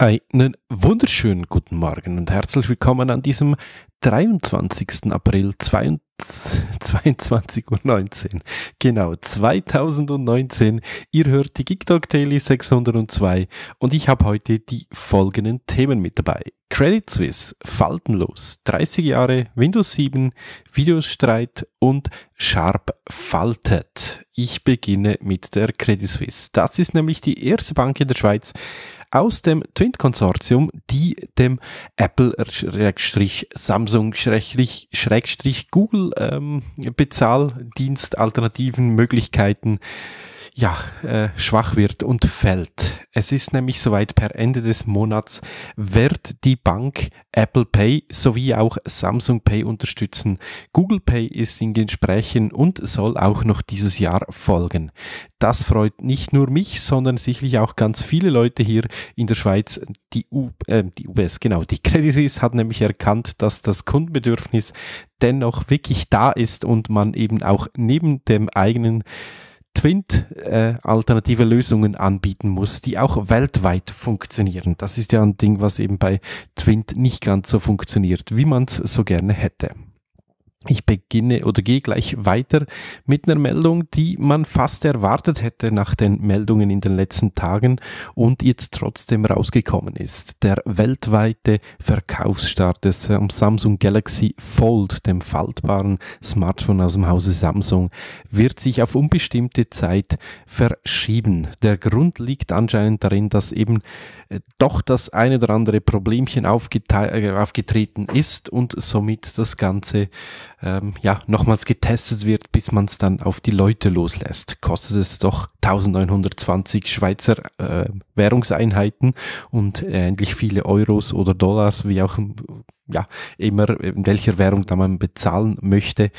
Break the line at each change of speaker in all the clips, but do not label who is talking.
Einen wunderschönen guten Morgen und herzlich willkommen an diesem 23. April 22.19 Uhr. Genau, 2019. Ihr hört die GigTalk Daily 602 und ich habe heute die folgenden Themen mit dabei. Credit Suisse, faltenlos, 30 Jahre, Windows 7, Videostreit und Sharp faltet. Ich beginne mit der Credit Suisse. Das ist nämlich die erste Bank in der Schweiz, aus dem Twint-Konsortium, die dem Apple-Samsung-Google-Bezahldienst-Alternativen ähm, Möglichkeiten ja, äh, schwach wird und fällt. Es ist nämlich soweit, per Ende des Monats wird die Bank Apple Pay sowie auch Samsung Pay unterstützen. Google Pay ist in Gesprächen und soll auch noch dieses Jahr folgen. Das freut nicht nur mich, sondern sicherlich auch ganz viele Leute hier in der Schweiz. Die, U äh, die UBS, genau, die Credit Suisse hat nämlich erkannt, dass das Kundenbedürfnis dennoch wirklich da ist und man eben auch neben dem eigenen Twint äh, alternative Lösungen anbieten muss, die auch weltweit funktionieren. Das ist ja ein Ding, was eben bei Twint nicht ganz so funktioniert, wie man es so gerne hätte. Ich beginne oder gehe gleich weiter mit einer Meldung, die man fast erwartet hätte nach den Meldungen in den letzten Tagen und jetzt trotzdem rausgekommen ist. Der weltweite Verkaufsstart des Samsung Galaxy Fold, dem faltbaren Smartphone aus dem Hause Samsung, wird sich auf unbestimmte Zeit verschieben. Der Grund liegt anscheinend darin, dass eben äh, doch das eine oder andere Problemchen äh, aufgetreten ist und somit das Ganze ähm, ja, nochmals getestet wird, bis man es dann auf die Leute loslässt. Kostet es doch 1920 Schweizer äh, Währungseinheiten und ähnlich viele Euros oder Dollars, wie auch ja, immer, in welcher Währung da man bezahlen möchte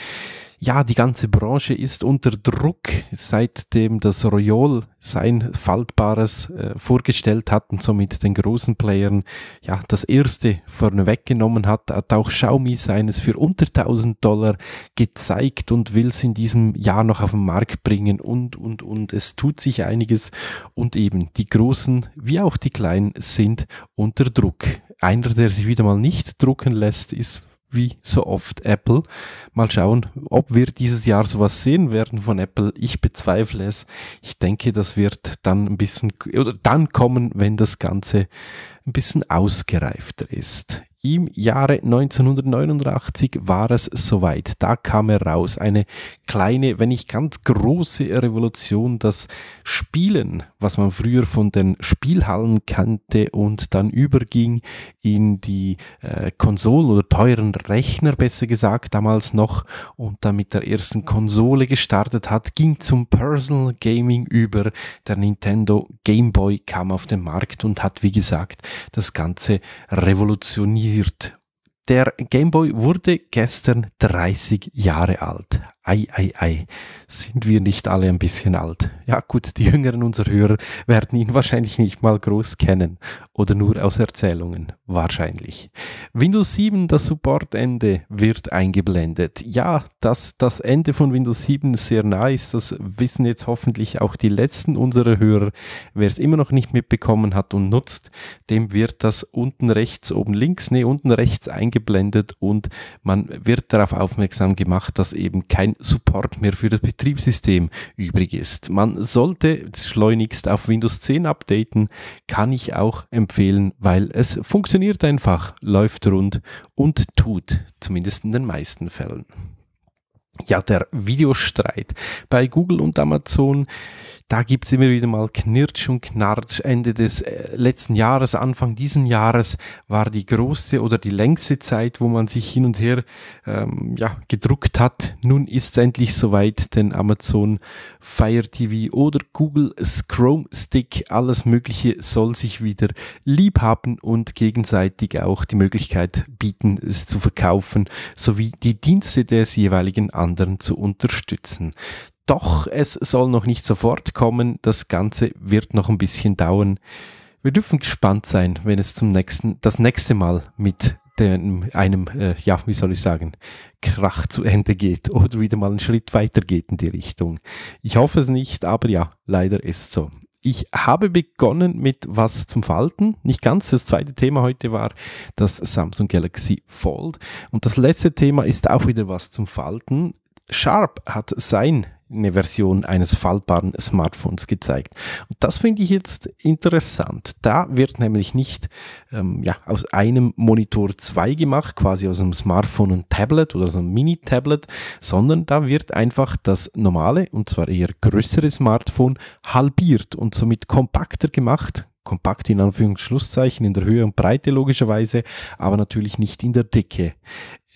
ja, die ganze Branche ist unter Druck, seitdem das Royal sein Faltbares äh, vorgestellt hat und somit den großen Playern ja das erste vorne weggenommen hat, hat auch Xiaomi seines für unter 1000 Dollar gezeigt und will es in diesem Jahr noch auf den Markt bringen und und und es tut sich einiges und eben die großen wie auch die kleinen sind unter Druck. Einer, der sich wieder mal nicht drucken lässt, ist wie so oft Apple. Mal schauen, ob wir dieses Jahr sowas sehen werden von Apple. Ich bezweifle es. Ich denke, das wird dann ein bisschen, oder dann kommen, wenn das Ganze ein bisschen ausgereifter ist. Im Jahre 1989 war es soweit. Da kam heraus eine kleine, wenn nicht ganz große Revolution, das Spielen, was man früher von den Spielhallen kannte und dann überging in die äh, Konsolen oder teuren Rechner, besser gesagt, damals noch und dann mit der ersten Konsole gestartet hat, ging zum Personal Gaming über. Der Nintendo Game Boy kam auf den Markt und hat, wie gesagt, das Ganze revolutioniert. Der Game Boy wurde gestern 30 Jahre alt. Ei, ei, ei. Sind wir nicht alle ein bisschen alt? Ja gut, die jüngeren unserer Hörer werden ihn wahrscheinlich nicht mal groß kennen oder nur aus Erzählungen, wahrscheinlich. Windows 7, das Supportende wird eingeblendet. Ja, dass das Ende von Windows 7 sehr nah ist, das wissen jetzt hoffentlich auch die letzten unserer Hörer. Wer es immer noch nicht mitbekommen hat und nutzt, dem wird das unten rechts, oben links, nee, unten rechts eingeblendet und man wird darauf aufmerksam gemacht, dass eben kein Support mehr für das Betriebssystem übrig ist. Man sollte schleunigst auf Windows 10 updaten, kann ich auch empfehlen, weil es funktioniert einfach, läuft läuft rund und tut, zumindest in den meisten Fällen. Ja, der Videostreit bei Google und Amazon da gibt es immer wieder mal Knirsch und Knarsch. Ende des äh, letzten Jahres, Anfang diesen Jahres war die große oder die längste Zeit, wo man sich hin und her ähm, ja, gedruckt hat. Nun ist es endlich soweit, denn Amazon Fire TV oder Google Chrome Stick, alles Mögliche soll sich wieder lieb haben und gegenseitig auch die Möglichkeit bieten, es zu verkaufen, sowie die Dienste des jeweiligen anderen zu unterstützen. Doch es soll noch nicht sofort kommen, das Ganze wird noch ein bisschen dauern. Wir dürfen gespannt sein, wenn es zum nächsten, das nächste Mal mit dem, einem, äh, ja, wie soll ich sagen, Krach zu Ende geht oder wieder mal einen Schritt weiter geht in die Richtung. Ich hoffe es nicht, aber ja, leider ist es so. Ich habe begonnen mit was zum Falten. Nicht ganz. Das zweite Thema heute war das Samsung Galaxy Fold. Und das letzte Thema ist auch wieder was zum Falten. Sharp hat sein eine Version eines faltbaren Smartphones gezeigt. Und das finde ich jetzt interessant. Da wird nämlich nicht ähm, ja, aus einem Monitor zwei gemacht, quasi aus einem Smartphone und Tablet oder so einem Mini-Tablet, sondern da wird einfach das normale, und zwar eher größere Smartphone halbiert und somit kompakter gemacht, kompakt in Anführungsschlusszeichen in der Höhe und Breite logischerweise, aber natürlich nicht in der Dicke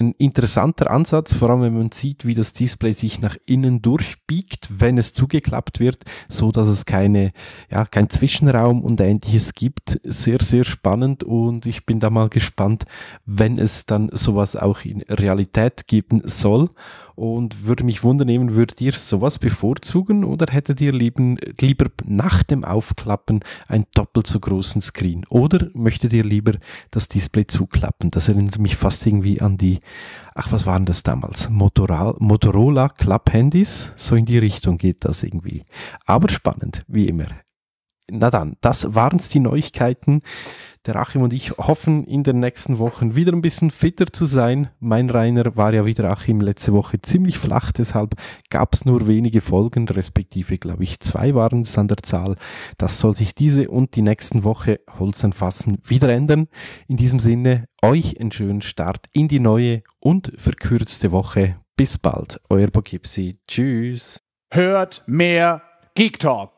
ein interessanter Ansatz, vor allem wenn man sieht, wie das Display sich nach innen durchbiegt, wenn es zugeklappt wird, so dass es keine, ja, kein Zwischenraum und ähnliches gibt. Sehr, sehr spannend und ich bin da mal gespannt, wenn es dann sowas auch in Realität geben soll, und würde mich wundern, würdet ihr sowas bevorzugen oder hättet ihr lieben, lieber nach dem Aufklappen einen doppelt so großen Screen? Oder möchtet ihr lieber das Display zuklappen? Das erinnert mich fast irgendwie an die, ach, was waren das damals? Motorola Club Handys? So in die Richtung geht das irgendwie. Aber spannend, wie immer na dann, das waren's die Neuigkeiten. Der Achim und ich hoffen, in den nächsten Wochen wieder ein bisschen fitter zu sein. Mein Rainer war ja wieder Achim letzte Woche ziemlich flach, deshalb gab's nur wenige Folgen, respektive, glaube ich, zwei waren es an der Zahl. Das soll sich diese und die nächsten Woche Holzenfassen wieder ändern. In diesem Sinne, euch einen schönen Start in die neue und verkürzte Woche. Bis bald, euer Poughkeepsie. Tschüss. Hört mehr Geek Talk.